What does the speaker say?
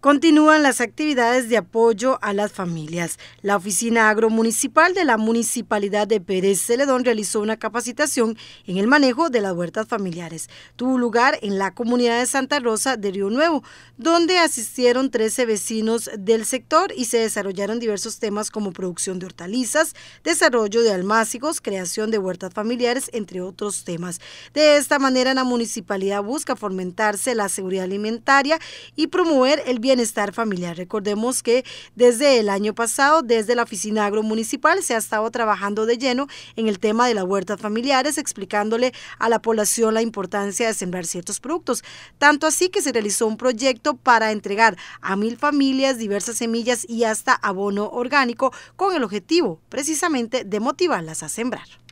Continúan las actividades de apoyo a las familias. La Oficina Agromunicipal de la Municipalidad de Pérez Celedón realizó una capacitación en el manejo de las huertas familiares. Tuvo lugar en la comunidad de Santa Rosa de Río Nuevo, donde asistieron 13 vecinos del sector y se desarrollaron diversos temas como producción de hortalizas, desarrollo de almácigos, creación de huertas familiares, entre otros temas. De esta manera, la municipalidad busca fomentarse la seguridad alimentaria y promover el bienestar bienestar familiar. Recordemos que desde el año pasado, desde la Oficina agro municipal, se ha estado trabajando de lleno en el tema de las huertas familiares, explicándole a la población la importancia de sembrar ciertos productos. Tanto así que se realizó un proyecto para entregar a mil familias diversas semillas y hasta abono orgánico con el objetivo precisamente de motivarlas a sembrar.